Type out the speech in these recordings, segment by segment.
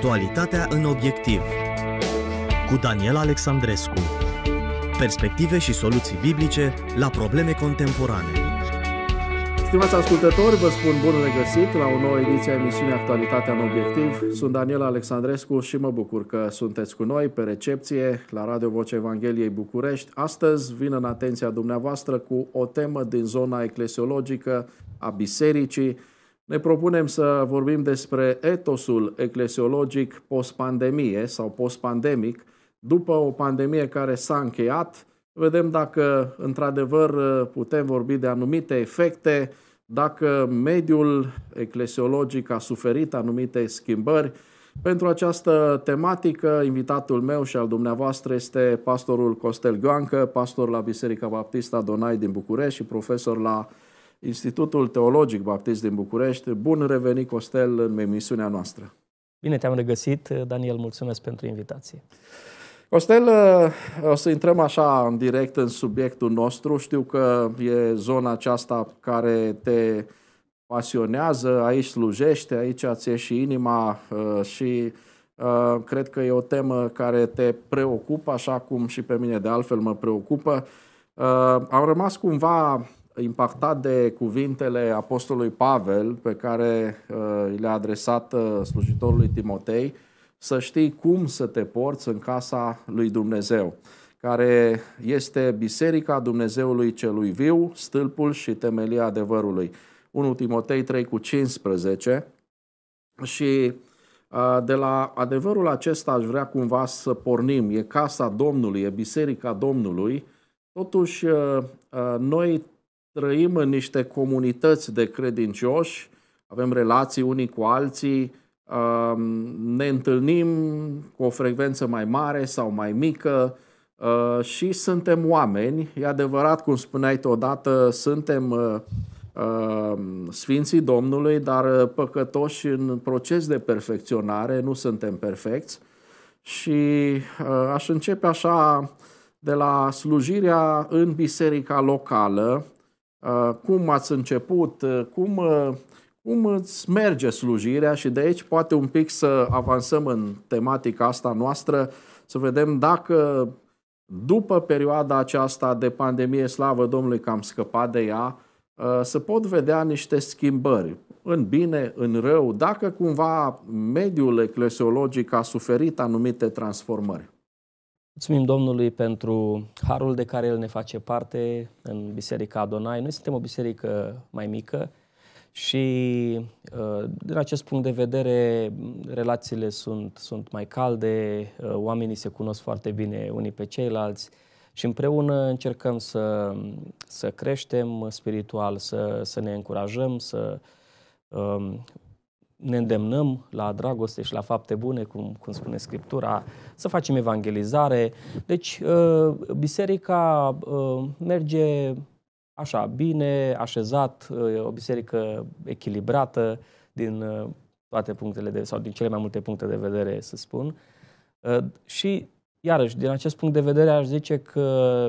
Actualitatea în obiectiv cu Daniel Alexandrescu. Perspective și soluții biblice la probleme contemporane. Stimați ascultători, vă spun bun regăsit la o nouă ediție a emisiunii Actualitatea în Obiectiv. Sunt Daniel Alexandrescu și mă bucur că sunteți cu noi pe recepție la Radio Voce Evangheliei București. Astăzi vin în atenția dumneavoastră cu o temă din zona eclesiologică a bisericii, ne propunem să vorbim despre etosul eclesiologic post-pandemie sau post-pandemic, după o pandemie care s-a încheiat. Vedem dacă, într-adevăr, putem vorbi de anumite efecte, dacă mediul eclesiologic a suferit anumite schimbări. Pentru această tematică, invitatul meu și al dumneavoastră este pastorul Costel Gioancă, pastor la Biserica Baptista Donai din București și profesor la Institutul Teologic Baptist din București. Bun revenit, Costel, în emisiunea noastră. Bine te-am regăsit, Daniel, mulțumesc pentru invitație. Costel, o să intrăm așa în direct în subiectul nostru. Știu că e zona aceasta care te pasionează, aici slujește, aici ați uh, și inima uh, și cred că e o temă care te preocupă, așa cum și pe mine de altfel mă preocupă. Uh, am rămas cumva impactat de cuvintele apostolului Pavel pe care uh, le-a adresat uh, slujitorului Timotei, să știi cum să te porți în casa lui Dumnezeu, care este biserica Dumnezeului celui viu, stâlpul și temelia adevărului. 1 Timotei 3 cu 15 și uh, de la adevărul acesta aș vrea cumva să pornim. E casa Domnului, e biserica Domnului. Totuși, uh, uh, noi trăim în niște comunități de credincioși, avem relații unii cu alții, um, ne întâlnim cu o frecvență mai mare sau mai mică uh, și suntem oameni. E adevărat, cum spuneai tu odată, suntem uh, um, Sfinții Domnului, dar uh, păcătoși în proces de perfecționare, nu suntem perfecți. Și aș începe așa de la slujirea în biserica locală, Uh, cum ați început, uh, cum, uh, cum îți merge slujirea și de aici poate un pic să avansăm în tematica asta noastră, să vedem dacă după perioada aceasta de pandemie, slavă Domnului că am scăpat de ea, să pot vedea niște schimbări, în bine, în rău, dacă cumva mediul eclesiologic a suferit anumite transformări. Mulțumim Domnului pentru harul de care El ne face parte în Biserica Adonai. Noi suntem o biserică mai mică și uh, din acest punct de vedere relațiile sunt, sunt mai calde, uh, oamenii se cunosc foarte bine unii pe ceilalți și împreună încercăm să, să creștem spiritual, să, să ne încurajăm, să um, ne îndemnăm la dragoste și la fapte bune, cum, cum spune Scriptura, să facem evangelizare. Deci, ă, biserica ă, merge așa bine, așezat, ă, o biserică echilibrată din toate punctele de, sau din cele mai multe puncte de vedere, să spun. Și, iarăși, din acest punct de vedere, aș zice că,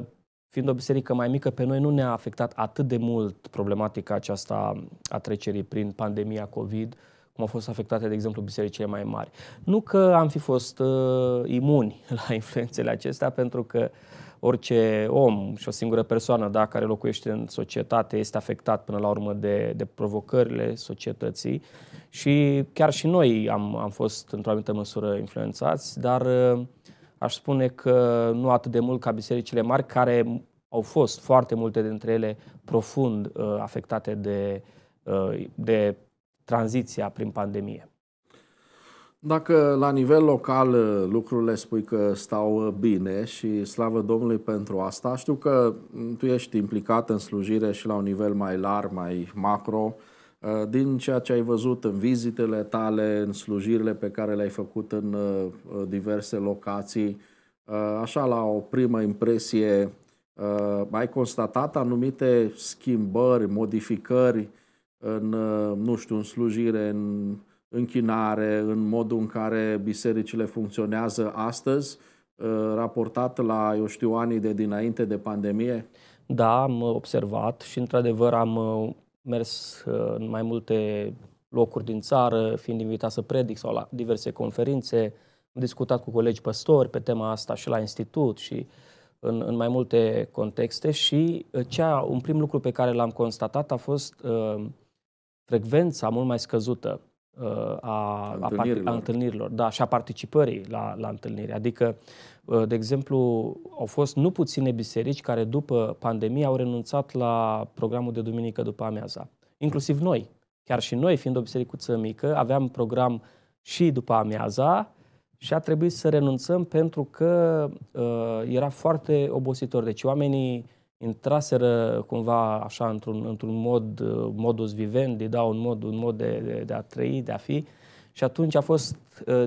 fiind o biserică mai mică, pe noi nu ne-a afectat atât de mult problematica aceasta a trecerii prin pandemia COVID, cum au fost afectate, de exemplu, bisericile mai mari. Nu că am fi fost uh, imuni la influențele acestea, pentru că orice om și o singură persoană da, care locuiește în societate este afectat până la urmă de, de provocările societății și chiar și noi am, am fost într-o anumită măsură influențați, dar uh, aș spune că nu atât de mult ca bisericile mari, care au fost foarte multe dintre ele profund uh, afectate de, uh, de tranziția prin pandemie? Dacă la nivel local uh, lucrurile spui că stau uh, bine și slavă Domnului pentru asta, știu că mm, tu ești implicat în slujire și la un nivel mai larg, mai macro, uh, din ceea ce ai văzut în vizitele tale, în slujirile pe care le-ai făcut în diverse locații, așa la o primă impresie, ai constatat anumite schimbări, modificări în, uh, nu știu, în slujire, în închinare, în modul în care bisericile funcționează astăzi, uh, raportat la, eu știu, anii de dinainte de pandemie? Da, am observat și, într-adevăr, am uh, mers în mai multe locuri din țară, fiind invitat să predic sau la diverse conferințe. Am discutat cu colegi păstori pe tema asta și la institut și în, în mai multe contexte și cea, un prim lucru pe care l-am constatat a fost uh, frecvența mult mai scăzută uh, a, a, întâlnirilor. a întâlnirilor da, și a participării la, la întâlniri. Adică, uh, de exemplu, au fost nu puține biserici care după pandemie au renunțat la programul de duminică după amiaza. Inclusiv noi. Chiar și noi, fiind o bisericuță mică, aveam program și după amiaza, și a trebuit să renunțăm pentru că uh, era foarte obositor. Deci oamenii intraseră cumva așa într-un, într-un mod, uh, modus vivendi, da, un mod, un mod de, de, de a trăi, de a fi. Și atunci a fost uh,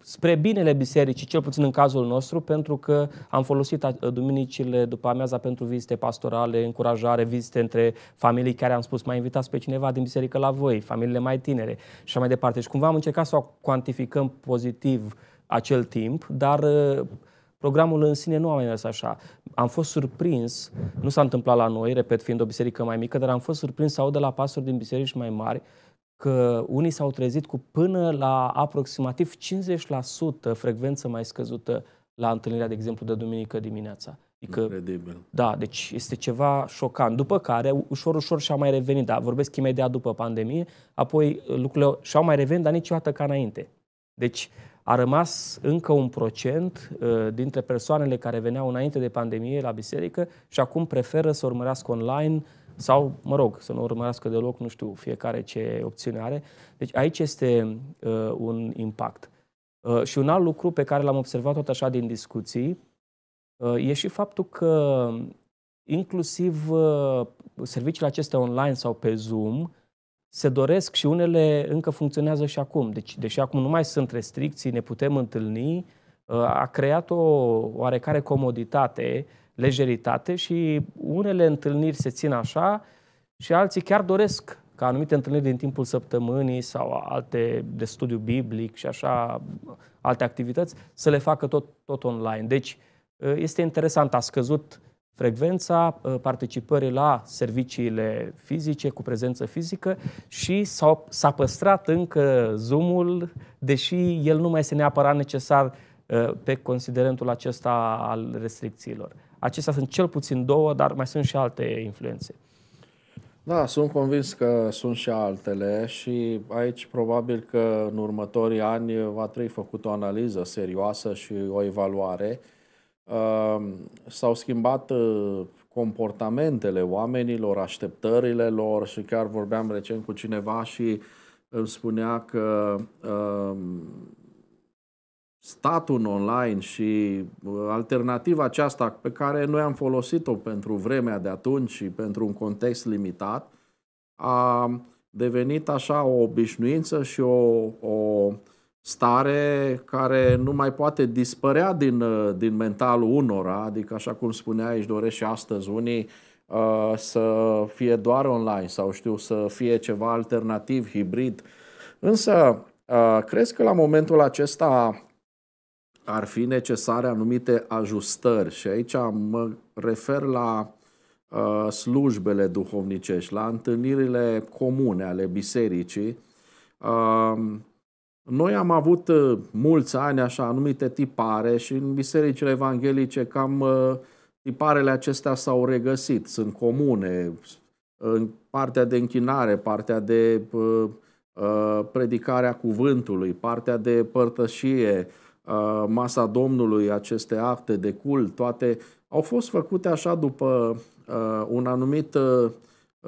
spre binele bisericii, cel puțin în cazul nostru, pentru că am folosit uh, duminicile după amiaza pentru vizite pastorale, încurajare, vizite între familii care am spus, mai invitați pe cineva din biserică la voi, familiile mai tinere și așa mai departe. Și cumva am încercat să o cuantificăm pozitiv acel timp, dar uh, programul în sine nu a mai mers așa. Am fost surprins, nu s-a întâmplat la noi, repet, fiind o biserică mai mică, dar am fost surprins să aud de la pastori din biserici mai mari că unii s-au trezit cu până la aproximativ 50% frecvență mai scăzută la întâlnirea, de exemplu, de duminică dimineața. Adică, Incredibil. Da, deci este ceva șocant. După care, ușor, ușor și-a mai revenit, dar vorbesc imediat după pandemie, apoi uh, lucrurile și-au mai revenit, dar niciodată ca înainte. Deci, a rămas încă un procent uh, dintre persoanele care veneau înainte de pandemie la biserică și acum preferă să urmărească online sau, mă rog, să nu urmărească deloc, nu știu, fiecare ce opțiune are. Deci aici este uh, un impact. Uh, și un alt lucru pe care l-am observat tot așa din discuții uh, e și faptul că inclusiv uh, serviciile acestea online sau pe Zoom se doresc și unele încă funcționează și acum. Deci, deși acum nu mai sunt restricții, ne putem întâlni, uh, a creat o oarecare comoditate, lejeritate și unele întâlniri se țin așa și alții chiar doresc ca anumite întâlniri din timpul săptămânii sau alte de studiu biblic și așa, alte activități, să le facă tot, tot online. Deci, uh, este interesant, a scăzut uh, frecvența uh, participării la serviciile fizice cu prezență fizică și s-a, s-a păstrat încă zoom deși el nu mai este neapărat necesar uh, pe considerentul acesta al restricțiilor. Acestea sunt cel puțin două, dar mai sunt și alte influențe. Da, sunt convins că sunt și altele și aici probabil că în următorii ani va trebui făcut o analiză serioasă și o evaluare uh, s-au schimbat uh, comportamentele oamenilor, așteptările lor și chiar vorbeam recent cu cineva și îmi spunea că statul online și uh, alternativa aceasta pe care noi am folosit-o pentru vremea de atunci și pentru un context limitat a devenit așa o obișnuință și o, o stare care nu mai poate dispărea din, uh, din mentalul unora, adică așa cum spunea, aici dorește și astăzi unii uh, să fie doar online sau știu să fie ceva alternativ, hibrid. Însă, cred uh, crezi că la momentul acesta ar fi necesare anumite ajustări și aici mă refer la slujbele duhovnicești, la întâlnirile comune ale bisericii, noi am avut uh, mulți ani așa anumite tipare și în bisericile evanghelice cam uh, tiparele acestea s-au regăsit, sunt comune, uh, în partea de închinare, partea de predicarea cuvântului, partea de părtășie, masa Domnului, aceste acte de cult, toate au fost făcute așa după un anumit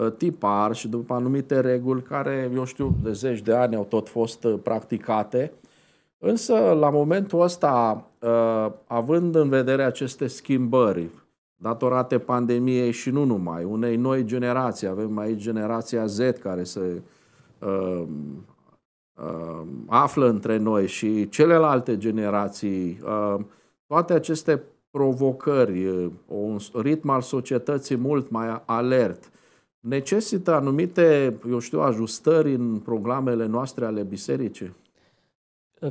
Uh, tipar și după anumite reguli care, eu știu, de zeci de ani au tot fost uh, practicate. Însă, la momentul ăsta, uh, având în vedere aceste schimbări datorate pandemiei și nu numai, unei noi generații, avem aici generația Z care se află între noi și celelalte generații, toate aceste provocări, un ritm al societății mult mai alert, necesită anumite, eu știu, ajustări în programele noastre ale bisericii?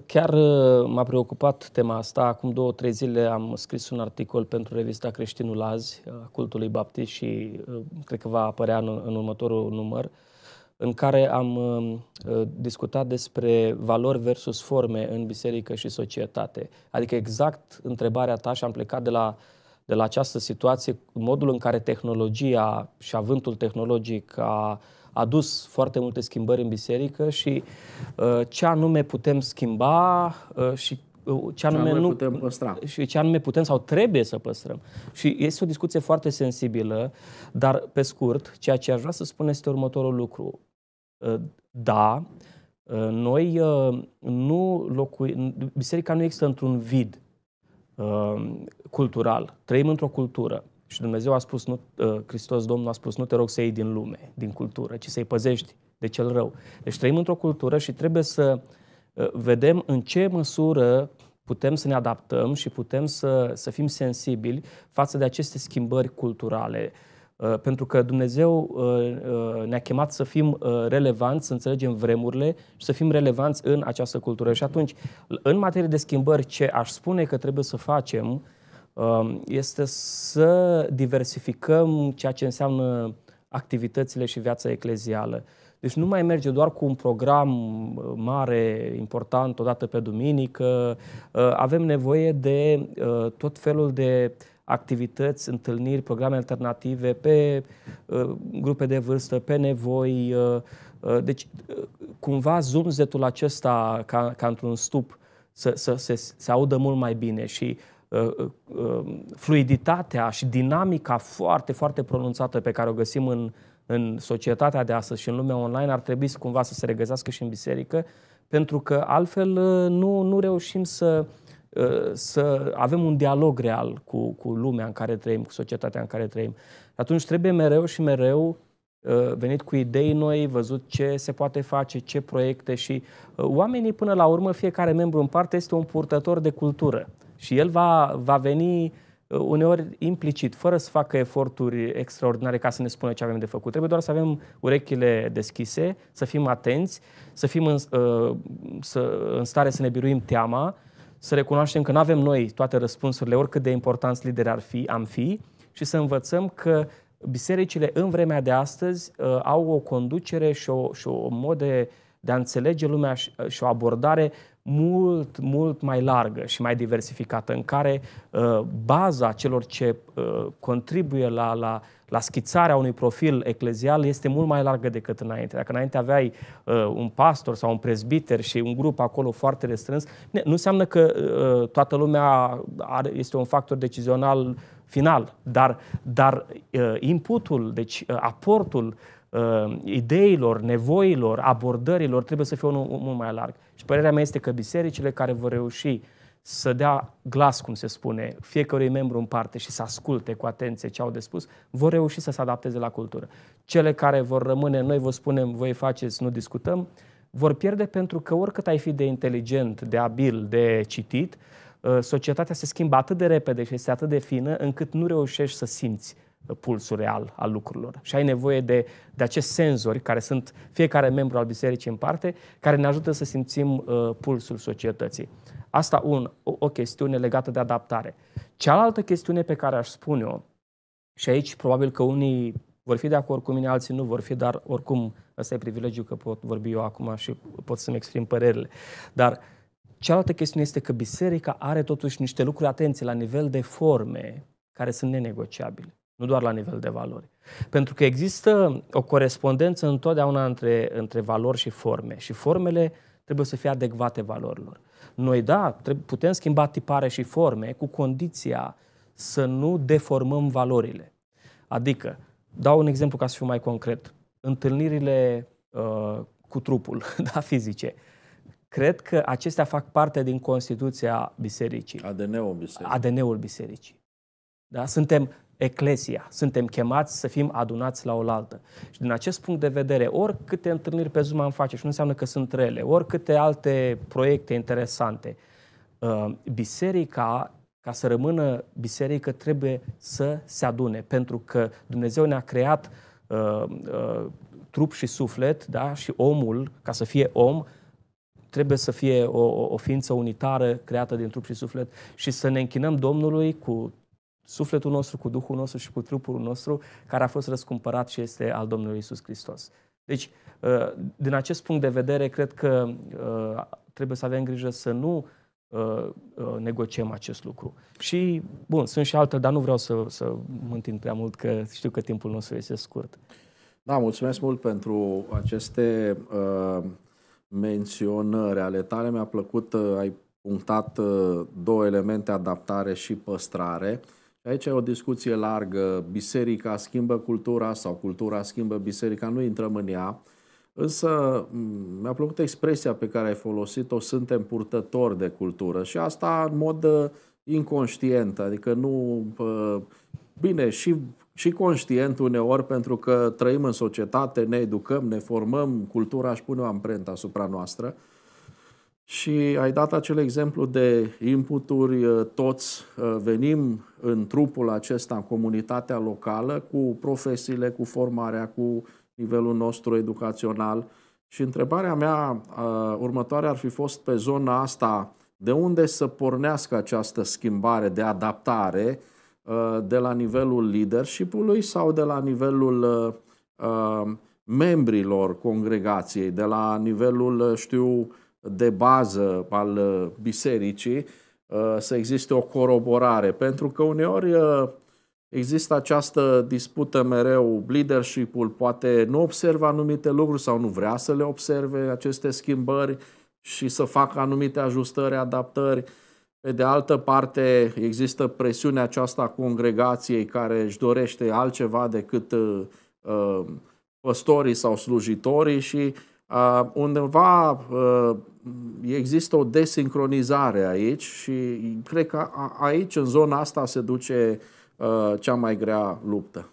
Chiar uh, m-a preocupat tema asta. Acum două, trei zile am scris un articol pentru revista Creștinul Azi, uh, a cultului baptist și uh, cred că va apărea în, în următorul număr, în care am discutat despre valori versus forme în biserică și societate. Adică exact întrebarea ta și am plecat de la uh, de la această situație, modul în care tehnologia și avântul tehnologic a adus foarte multe schimbări în biserică și uh, ce anume putem schimba uh, și uh, ce anume, ce anume nu, putem păstra. Și ce anume putem sau trebuie să păstrăm. Și este o discuție foarte sensibilă, dar pe scurt, ceea ce aș vrea să spun este următorul lucru. Uh, da, uh, noi nu locuim, biserica nu există într-un vid. Um, cultural. Trăim într-o cultură și Dumnezeu a spus, nu, uh, Hristos Domnul a spus, nu te rog să iei din lume, din cultură, ci să-i păzești de cel rău. Deci trăim într-o cultură și trebuie să uh, vedem în ce măsură putem să ne adaptăm și putem să, să fim sensibili față de aceste schimbări culturale. Uh, Uh, pentru că Dumnezeu uh, uh, ne-a chemat să fim relevanți, să înțelegem vremurile și să fim relevanți în această cultură. Și atunci, în materie de schimbări, ce aș spune că trebuie să facem um, este să diversificăm ceea ce înseamnă activitățile și viața eclezială. Deci nu mai merge doar cu un program mare, important, odată pe duminică. Avem nevoie de tot felul de activități, întâlniri, programe alternative pe uh, grupe de vârstă, pe nevoi. Uh, uh, deci, uh, cumva zumzetul acesta, ca, ca într-un stup, să, să, să se audă mult mai bine și uh, uh, um, fluiditatea și dinamica foarte, foarte pronunțată pe care o găsim în, în societatea de astăzi și în lumea online ar trebui să cumva să se regăsească și în biserică, pentru că altfel nu, nu reușim să, Uh, să avem un dialog real cu, cu lumea în care trăim, cu societatea în care trăim. Atunci trebuie mereu și mereu uh, venit cu idei noi, văzut ce se poate face, ce proiecte și uh, oamenii până la urmă, fiecare membru în parte este un purtător de cultură și el va, va veni uneori implicit, fără să facă eforturi extraordinare ca să ne spună ce avem de făcut. Trebuie doar să avem urechile deschise, să fim atenți, să fim în, să, în stare să ne biruim teama să recunoaștem că nu avem noi toate răspunsurile, oricât de importanți lideri ar fi, am fi, și să învățăm că bisericile în vremea de astăzi uh, au o conducere și o, și o mod de, de a înțelege lumea și, uh, și o abordare mult, mult mai largă și mai diversificată, în care uh, baza celor ce uh, contribuie la, la uh, la schițarea unui profil eclezial este mult mai largă decât înainte. Dacă înainte aveai uh, un pastor sau un prezbiter și un grup acolo foarte restrâns, nu înseamnă că uh, uh, toată lumea are, este un factor decizional final, dar, dar uh, inputul, deci uh, aportul uh, ideilor, nevoilor, abordărilor trebuie să fie unul mult mai larg. Și părerea mea este că bisericile care vor reuși uh, să dea glas, cum se spune, fiecărui membru în parte și să asculte cu atenție ce au de spus, vor reuși să se adapteze la cultură. Cele care vor rămâne, noi vă spunem, voi faceți, nu discutăm, vor pierde pentru că oricât ai fi de inteligent, de abil, de citit, ă, societatea se schimbă atât de repede și este atât de fină încât nu reușești să simți pulsul real al lucrurilor. Și ai nevoie de, de acești senzori, care sunt fiecare membru al bisericii în parte, care ne ajută să simțim uh, pulsul societății. Asta un, o, o chestiune legată de adaptare. Cealaltă chestiune pe care aș spune o și aici probabil că unii vor fi de acord cu mine, alții nu vor fi, dar oricum ăsta e privilegiu că pot vorbi eu acum și pot să-mi exprim părerile. Dar cealaltă chestiune este că biserica are totuși niște lucruri, atenție, la nivel de forme, care sunt nenegociabile nu doar la nivel de valori. Pentru că există o corespondență întotdeauna între, între valori și forme și formele trebuie să fie adecvate valorilor. Noi, da, putem schimba tipare și forme cu condiția să nu deformăm valorile. Adică, dau un exemplu ca să fiu mai concret, întâlnirile uh, cu trupul, da, fizice. Cred că acestea fac parte din Constituția Bisericii. ADN-ul Bisericii. ADN-ul Bisericii. Da? Suntem, Eclesia. Suntem chemați să fim adunați la oaltă. Și din acest punct de vedere, oricâte întâlniri pe Zoom am face, și nu înseamnă că sunt rele, oricâte alte proiecte interesante, uh, biserica, ca să rămână biserică, trebuie să se adune, pentru că Dumnezeu ne-a creat uh, uh, trup și suflet, da? și omul, ca să fie om, trebuie să fie o, o ființă unitară creată din trup și suflet și să ne închinăm Domnului cu sufletul nostru, cu Duhul nostru și cu trupul nostru, care a fost răscumpărat și este al Domnului Isus Hristos. Deci, uh, din acest punct de vedere, cred că uh, trebuie să avem grijă să nu uh, negociem acest lucru. Și, bun, sunt și altele, dar nu vreau să, să mă întind prea mult, că știu că timpul nostru este scurt. Da, mulțumesc mult pentru aceste uh, menționări ale tale. Mi-a plăcut, uh, ai punctat uh, două elemente, adaptare și păstrare. Uh, Aici e o discuție largă. Biserica schimbă cultura sau cultura schimbă biserica. Nu intrăm în ea. Însă mi-a plăcut expresia pe care ai folosit-o, suntem purtători de cultură și asta în mod uh, inconștient, adică nu... Bine, și, și conștient uneori pentru că trăim în societate, ne educăm, ne formăm, cultura își pune o amprentă asupra noastră, și ai dat acel exemplu de inputuri, uh, toți uh, venim în trupul acesta, în comunitatea locală, cu profesiile, cu formarea, cu nivelul nostru educațional. Și întrebarea mea uh, următoare ar fi fost pe zona asta, de unde să pornească această schimbare de adaptare de la nivelul leadership-ului sau de la nivelul membrilor congregației, de la nivelul, știu, de bază al uh, bisericii, uh, să existe o coroborare, pentru că uneori uh, există această dispută mereu, leadership-ul poate nu observă anumite lucruri sau nu vrea să le observe aceste schimbări și să facă anumite ajustări, adaptări. Pe de altă parte, există presiunea aceasta a congregației care își dorește altceva decât păstorii sau slujitorii și undeva există o desincronizare aici și cred că aici, în zona asta, se duce uh, cea mai grea luptă.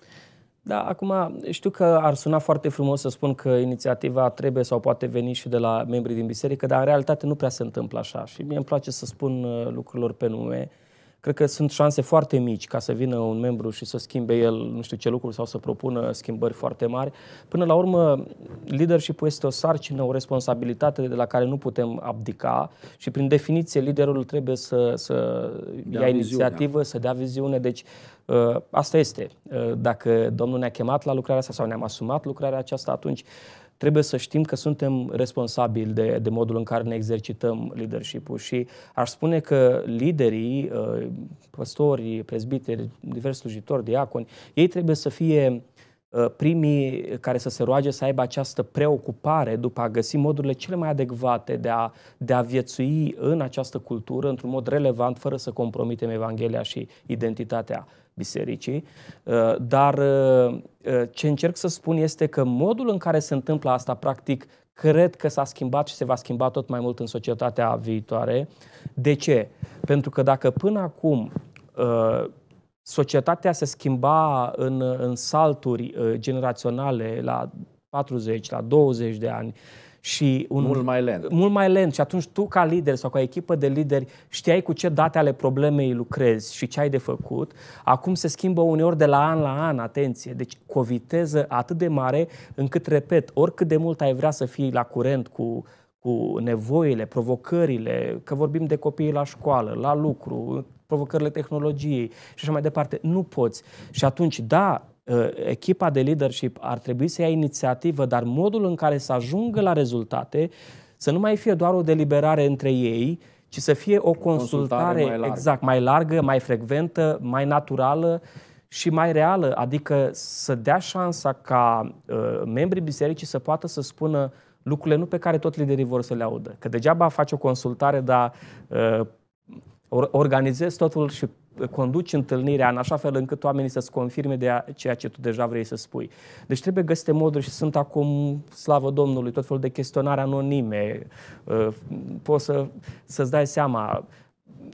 Da, acum știu că ar suna foarte frumos să spun că inițiativa trebuie sau poate veni și de la membrii din biserică, dar în realitate nu prea se întâmplă așa și mie îmi place să spun uh, lucrurilor pe nume. Uh, cred că sunt șanse foarte mici ca să vină un membru și să schimbe el nu știu ce lucruri sau să propună schimbări foarte mari. Până la urmă, leadership este o sarcină, o responsabilitate de la care nu putem abdica și prin definiție liderul trebuie să, să ia inițiativă, să dea viziune. Deci ă, asta este. Ă, dacă Domnul ne-a chemat la lucrarea asta sau ne-am asumat lucrarea aceasta, atunci trebuie să știm că suntem responsabili de, de modul în care ne exercităm leadership-ul și aș spune că liderii, uh, păstorii, prezbiteri, diversi slujitori, diaconi, ei trebuie să fie uh, primii care să se roage să aibă această preocupare după a găsi modurile cele mai adecvate de a, de a viețui în această cultură într-un mod relevant, fără să compromitem Evanghelia și identitatea bisericii, uh, dar uh, uh, ce încerc să spun este că modul în care se întâmplă asta, practic, cred că s-a schimbat și se va schimba tot mai mult în societatea viitoare. De ce? Pentru că dacă până acum societatea se schimba în, în salturi generaționale la 40, la 20 de ani, și un, mult mai lent. Mult mai lent și atunci tu ca lider sau ca echipă de lideri știai cu ce date ale problemei lucrezi și ce ai de făcut. Acum se schimbă uneori de la an la an, atenție. Deci cu o viteză atât de mare încât, repet, oricât de mult ai vrea să fii la curent cu cu nevoile, provocările, că vorbim de copii la școală, la lucru, provocările tehnologiei și așa mai departe. Nu poți. Și atunci, da, Ă, echipa de leadership ar trebui să ia inițiativă, dar modul în care să ajungă la rezultate să nu mai fie doar o deliberare între ei, ci să fie o consultare, consultare mai exact mai largă, mai frecventă, mai naturală și mai reală, adică să dea șansa ca uh, membrii bisericii să poată să spună lucrurile nu pe care tot liderii vor să le audă. Că degeaba faci o consultare, dar uh, organizezi totul și conduci întâlnirea în așa fel încât oamenii să-ți confirme de ceea ce tu deja vrei să spui. Deci trebuie găsite moduri și sunt acum, slavă Domnului, tot felul de chestionare anonime. Uh, poți să, să-ți dai seama,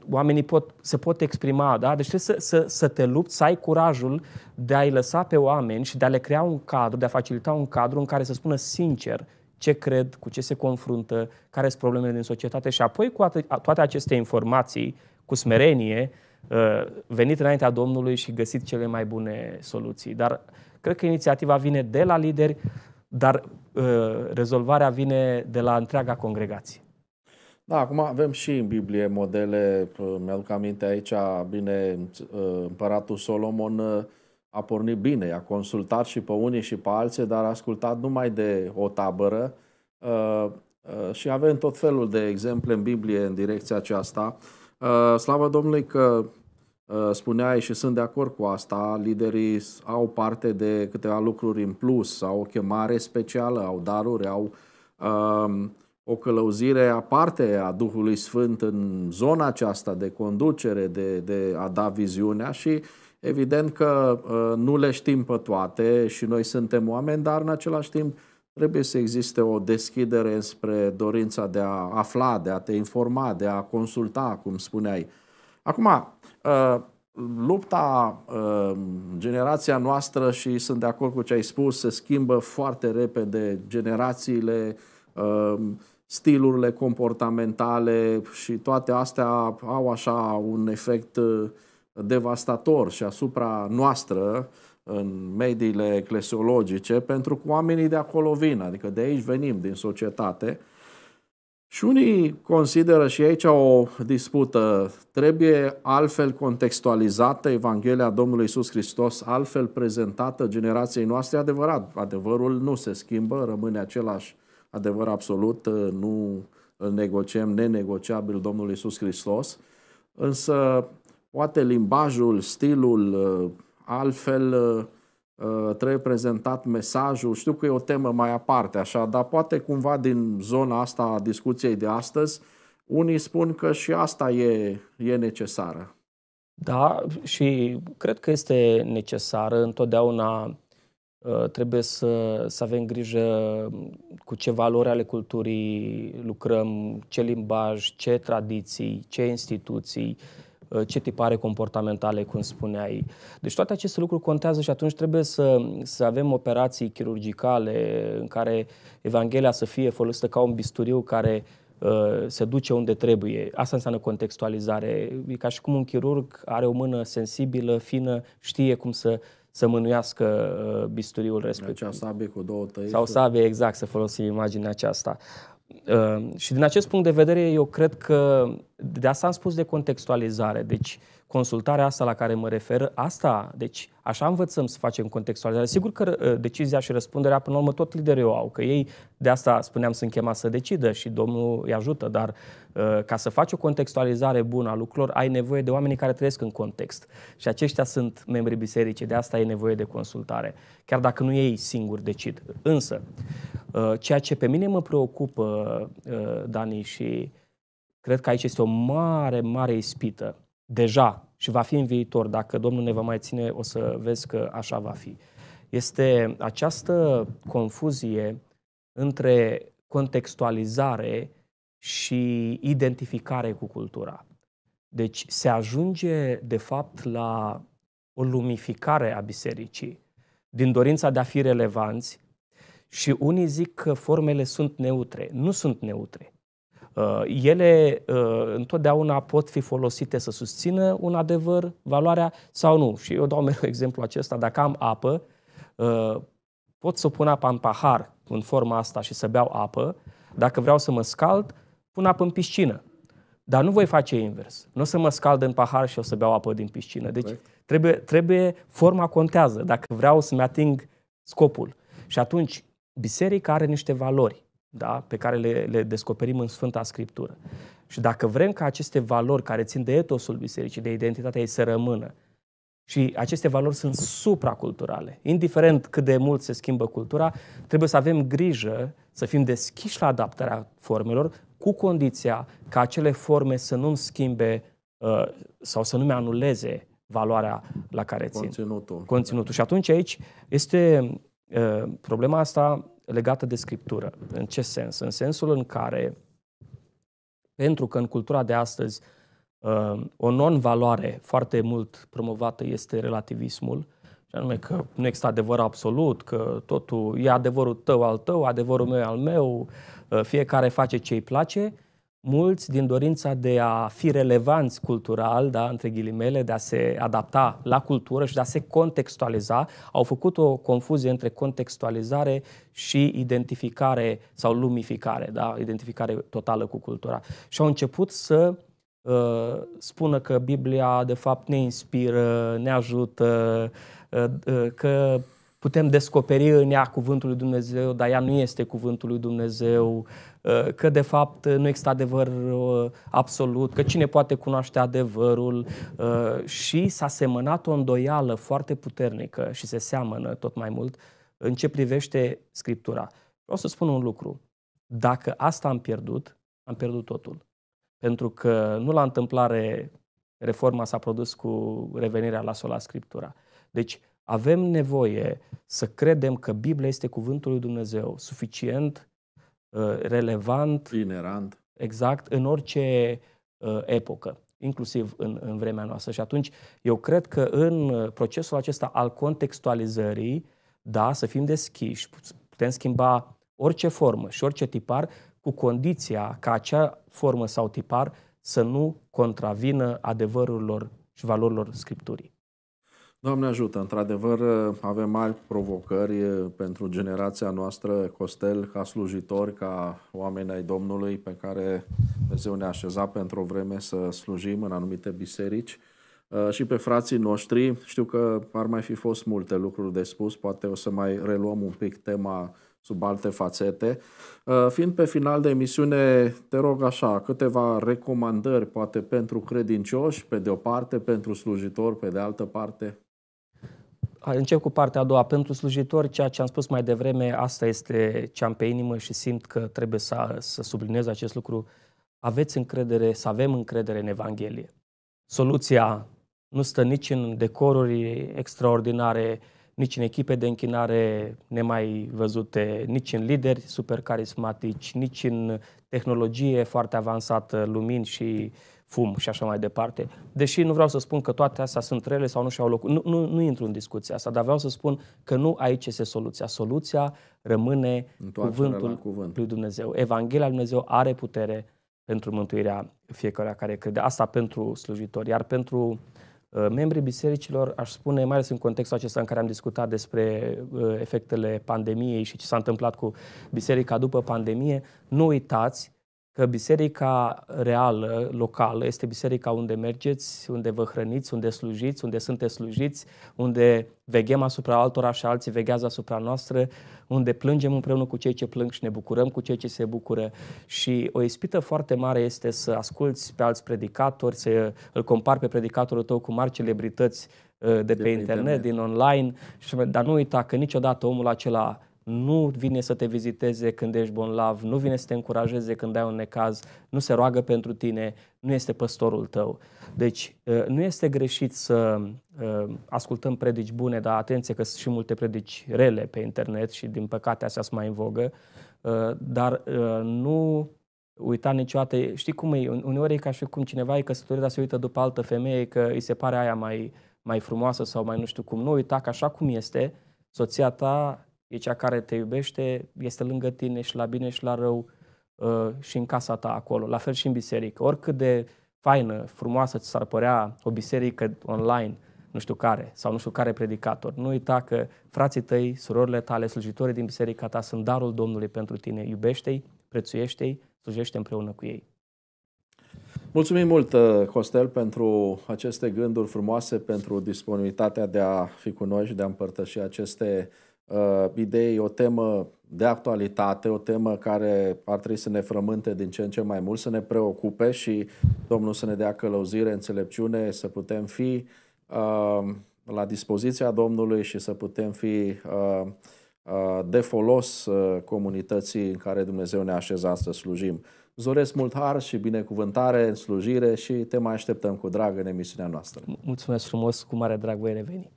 oamenii pot, se pot exprima, da? Deci trebuie să, să, să te lupți, să ai curajul de a-i lăsa pe oameni și de a le crea un cadru, de a facilita un cadru în care să spună sincer ce cred, cu ce se confruntă, care sunt problemele din societate și apoi cu toate aceste informații, cu smerenie, Uh, venit înaintea Domnului și găsit cele mai bune soluții. Dar cred că inițiativa vine de la lideri, dar uh, rezolvarea vine de la întreaga congregație. Da, acum avem și în Biblie modele, uh, mi-aduc aminte aici, bine, împăratul Solomon a pornit bine, a consultat și pe unii și pe alții, dar a ascultat numai de o tabără și avem tot felul de exemple în Biblie în direcția aceasta. Uh, slavă Domnului că uh, spuneai și sunt de acord cu asta, liderii au parte de câteva lucruri în plus, au o chemare specială, au daruri, au um, o călăuzire aparte a Duhului Sfânt în zona aceasta de conducere, de, de a da viziunea și evident că uh, nu le știm pe toate și noi suntem oameni, dar în același timp Trebuie să existe o deschidere spre dorința de a afla, de a te informa, de a consulta, cum spuneai. Acum, uh, lupta, uh, generația noastră, și sunt de acord cu ce ai spus, se schimbă foarte repede generațiile, uh, stilurile comportamentale și toate astea au așa un efect devastator și asupra noastră în mediile eclesiologice, pentru că oamenii de acolo vin, adică de aici venim, din societate. Și unii consideră și aici o dispută. Trebuie altfel contextualizată Evanghelia Domnului Isus Hristos, altfel prezentată generației noastre, adevărat. Adevărul nu se schimbă, rămâne același adevăr absolut, nu îl negociem, nenegociabil Domnul Isus Hristos, însă poate limbajul, stilul, altfel uh, uh, prezentat mesajul. Știu că e o temă mai aparte, așa, dar poate cumva din zona asta a discuției de astăzi, unii spun că și asta e, e necesară. Da, și cred că este necesară. Întotdeauna uh, trebuie să, să avem grijă cu ce valori ale culturii lucrăm, ce limbaj, ce tradiții, ce instituții Uh, ce tipare comportamentale, cum spuneai. Deci toate aceste lucruri contează și atunci trebuie să, să avem operații chirurgicale în care Evanghelia să fie folosită ca un bisturiu care uh, se duce unde trebuie. Asta înseamnă contextualizare. E ca și cum un chirurg are o mână sensibilă, fină, știe cum să, să mânuiască uh, bisturiul respectiv. Acea sabie cu două tăișuri. Sau sabie, exact, să folosim imaginea aceasta. Ehm, și din acest punct de vedere, eu cred că de asta am spus de contextualizare. Deci, consultarea asta la care mă refer, asta, deci așa învățăm să facem contextualizare. Sigur că uh, decizia și răspunderea, până la urmă, tot liderii o au, că ei, de asta spuneam, sunt chemați să decidă și Domnul îi ajută, dar uh, ca să faci o contextualizare bună a lucrurilor, ai nevoie de oamenii care trăiesc în context. Și aceștia sunt membrii bisericii, de asta ai nevoie de consultare, chiar dacă nu ei singuri decid. Însă, Uh, ceea ce pe mine mă preocupă, uh, Dani, și cred că aici este o mare, mare ispită, deja și va fi în viitor, dacă Domnul ne va mai ține, o să vezi că așa va fi. Este această confuzie între contextualizare și identificare cu cultura. Deci se ajunge, de fapt, la o lumificare a bisericii, din dorința de a fi relevanți, și unii zic că formele sunt neutre. Nu sunt neutre. Uh, ele uh, întotdeauna pot fi folosite să susțină un adevăr, valoarea sau nu. Și eu dau mereu exemplu acesta. Dacă am apă, uh, pot să pun apa în pahar în forma asta și să beau apă. Dacă vreau să mă scald, pun apă în piscină. Dar nu voi face invers. Nu o să mă scald în pahar și o să beau apă din piscină. Deci trebuie, trebuie, forma contează dacă vreau să-mi ating scopul. Și atunci, biserica are niște valori da? pe care le, le descoperim în Sfânta Scriptură. Și dacă vrem ca aceste valori care țin de etosul bisericii, de identitatea ei să rămână, și aceste valori sunt supraculturale. Indiferent cât de mult se schimbă cultura, trebuie să avem grijă să fim deschiși la adaptarea formelor, cu condiția ca acele forme să nu schimbe uh, sau să nu-mi anuleze valoarea la care țin. Conținutul. Conținutul. Și atunci aici este Ă, problema asta legată de scriptură. În ce sens? În sensul în care, pentru că în cultura de astăzi ă, o non-valoare foarte mult promovată este relativismul, și anume că nu există adevăr absolut, că totul e adevărul tău al tău, adevărul meu al meu, ă, fiecare face ce îi place, mulți din dorința de a fi relevanți cultural, da, între ghilimele, de a se adapta la cultură și de a se contextualiza, au făcut o confuzie între contextualizare și identificare sau lumificare, da, identificare totală cu cultura. Și au început să uh, spună că Biblia de fapt ne inspiră, ne ajută, uh, uh, că putem descoperi în ea cuvântul lui Dumnezeu, dar ea nu este cuvântul lui Dumnezeu, uh, că de fapt nu există adevăr uh, absolut, că cine poate cunoaște adevărul uh, și s-a semănat o îndoială foarte puternică și se seamănă tot mai mult în ce privește Scriptura. Vreau să spun un lucru. Dacă asta am pierdut, am pierdut totul. Pentru că nu la întâmplare reforma s-a produs cu revenirea la sola Scriptura. Deci, avem nevoie să credem că Biblia este cuvântul lui Dumnezeu, suficient, uh, relevant, inerant. Exact, în orice uh, epocă, inclusiv în, în vremea noastră. Și atunci, eu cred că în uh, procesul acesta al contextualizării, da, să fim deschiși, putem schimba orice formă și orice tipar, cu condiția ca acea formă sau tipar să nu contravină adevărurilor și valorilor Scripturii. Doamne ajută, într-adevăr avem mari provocări pentru generația noastră, Costel, ca slujitori, ca oameni ai Domnului pe care Dumnezeu ne-a așezat pentru o vreme să slujim în anumite biserici și pe frații noștri. Știu că ar mai fi fost multe lucruri de spus, poate o să mai reluăm un pic tema sub alte fațete. Fiind pe final de emisiune, te rog așa, câteva recomandări, poate pentru credincioși, pe de o parte, pentru slujitori, pe de altă parte încep cu partea a doua. Pentru slujitori, ceea ce am spus mai devreme, asta este ce am pe inimă și simt că trebuie să, să subliniez acest lucru. Aveți încredere, să avem încredere în Evanghelie. Soluția nu stă nici în decoruri extraordinare, nici în echipe de închinare nemai văzute, nici în lideri super carismatici, nici în tehnologie foarte avansată, lumini și fum și așa mai departe. Deși nu vreau să spun că toate astea sunt rele sau nu și-au loc. Nu, nu, nu intru în discuția asta, dar vreau să spun că nu aici este soluția. Soluția rămâne Întoarcere cuvântul cuvânt. lui Dumnezeu. Evanghelia lui Dumnezeu are putere pentru mântuirea fiecăruia care crede. Asta pentru slujitori. Iar pentru uh, membrii bisericilor, aș spune, mai ales în contextul acesta în care am discutat despre uh, efectele pandemiei și ce s-a întâmplat cu biserica după pandemie, nu uitați că biserica reală, locală, este biserica unde mergeți, unde vă hrăniți, unde slujiți, unde sunteți slujiți, unde veghem asupra altora și alții veghează asupra noastră, unde plângem împreună cu cei ce plâng și ne bucurăm cu cei ce se bucură. Și o ispită foarte mare este să asculți pe alți predicatori, să îl compari pe predicatorul tău cu mari celebrități uh, de, de pe, pe internet, internet, din online, dar nu uita că niciodată omul acela nu vine să te viziteze când ești bolnav, nu vine să te încurajeze când ai un necaz, nu se roagă pentru tine, nu este păstorul tău. Deci ă, nu este greșit să ă, ascultăm predici bune, dar atenție că sunt și multe predici rele pe internet și din păcate astea sunt mai în vogă, ă, dar nu uita niciodată, știi cum e, uneori e ca și cum cineva e căsătorit, dar se uită după altă femeie că îi se pare aia mai, mai frumoasă sau mai nu știu cum. Nu uita că așa cum este, soția ta e cea care te iubește, este lângă tine și la bine și la rău uh, și în casa ta acolo. La fel și în biserică. Oricât de faină, frumoasă ți s-ar părea o biserică online, nu știu care, sau nu știu care predicator. Nu uita că frații tăi, surorile tale, slujitorii din biserica ta sunt darul Domnului pentru tine. Iubește-i, prețuiește-i, slujește împreună cu ei. Mulțumim mult, uh, Costel, pentru aceste gânduri frumoase, pentru disponibilitatea de a fi cu noi și de a împărtăși aceste uh, idei, o temă de actualitate, o temă care ar trebui să ne frământe din ce în ce mai mult, să ne preocupe și Domnul să ne dea călăuzire, înțelepciune, să putem fi uh, la dispoziția Domnului și să putem fi uh, uh, de folos uh, comunității în care Dumnezeu ne-a așezat să slujim. Îți doresc mult har și binecuvântare în slujire și te mai așteptăm cu drag în emisiunea noastră. Mulțumesc frumos, cu mare drag voi reveni.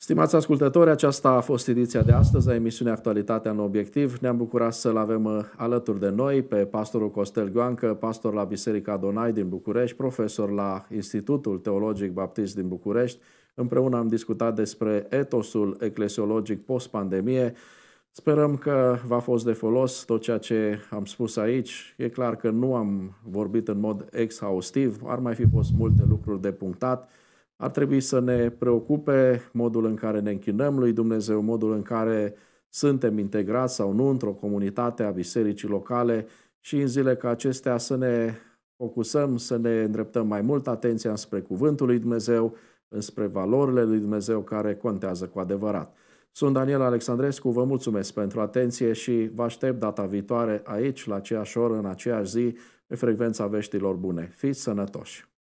Stimați ascultători, aceasta a fost ediția de astăzi a emisiunii Actualitatea în Obiectiv. Ne-am bucurat să-l avem uh, alături de noi pe pastorul Costel Gioancă, pastor la Biserica Donai din București, profesor la Institutul Teologic Baptist din București. Împreună am discutat despre etosul eclesiologic post-pandemie. Sperăm că v-a fost de folos tot ceea ce am spus aici. E clar că nu am vorbit în mod exhaustiv, ar mai fi fost multe lucruri de punctat, ar trebui să ne preocupe modul în care ne închinăm lui Dumnezeu, modul în care suntem integrați sau nu într-o comunitate a bisericii locale și în zile ca acestea să ne focusăm, să ne îndreptăm mai mult atenția spre Cuvântul lui Dumnezeu, înspre valorile lui Dumnezeu care contează cu adevărat. Sunt Daniel Alexandrescu, vă mulțumesc pentru atenție și vă aștept data viitoare aici, la aceeași oră, în aceeași zi, pe frecvența veștilor bune. Fiți sănătoși!